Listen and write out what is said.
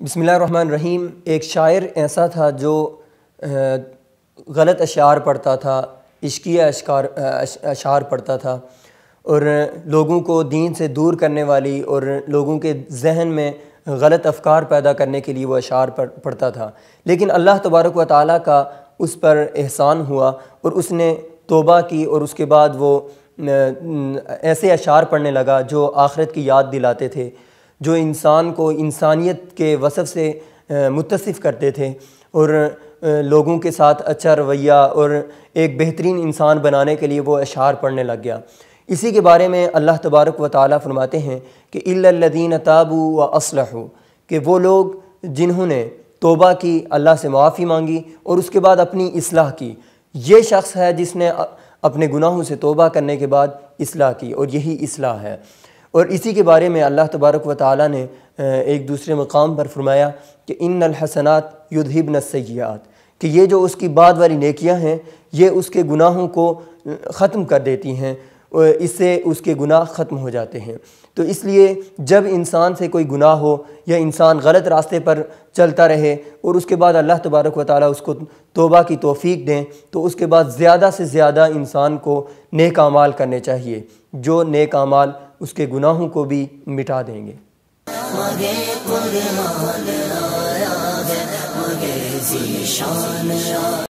بسم اللہ الرحمن الرحیم ایک شاعر ایسا تھا جو غلط اشعار پڑھتا تھا عشقیہ اشعار پڑھتا تھا اور لوگوں کو دین سے دور کرنے والی اور لوگوں کے ذہن میں غلط افکار پیدا کرنے کے لیے وہ اشعار پڑھتا تھا لیکن اللہ تبارک و تعالیٰ کا اس پر احسان ہوا اور اس نے توبہ کی اور اس کے بعد وہ ایسے اشعار پڑھنے لگا جو آخرت کی یاد دلاتے تھے جو انسان کو انسانیت کے وصف سے متصف کرتے تھے اور لوگوں کے ساتھ اچھا رویہ اور ایک بہترین انسان بنانے کے لیے وہ اشعار پڑھنے لگ گیا اسی کے بارے میں اللہ تبارک و تعالیٰ فرماتے ہیں کہ الدین تابو و اسلح کہ وہ لوگ جنہوں نے توبہ کی اللہ سے معافی مانگی اور اس کے بعد اپنی اصلاح کی یہ شخص ہے جس نے اپنے گناہوں سے توبہ کرنے کے بعد اصلاح کی اور یہی اصلاح ہے اور اسی کے بارے میں اللہ تبارک و تعالیٰ نے ایک دوسرے مقام پر فرمایا کہ ان الحسنات یدھبن السیئات کہ یہ جو اس کی بعد والی نیکیاں ہیں یہ اس کے گناہوں کو ختم کر دیتی ہیں اس سے اس کے گناہ ختم ہو جاتے ہیں تو اس لیے جب انسان سے کوئی گناہ ہو یا انسان غلط راستے پر چلتا رہے اور اس کے بعد اللہ تبارک و تعالیٰ اس کو توبہ کی توفیق دیں تو اس کے بعد زیادہ سے زیادہ انسان کو نیک نیکمال کرنے چاہیے جو نیک نیکمال اس کے گناہوں کو بھی مٹا دیں گے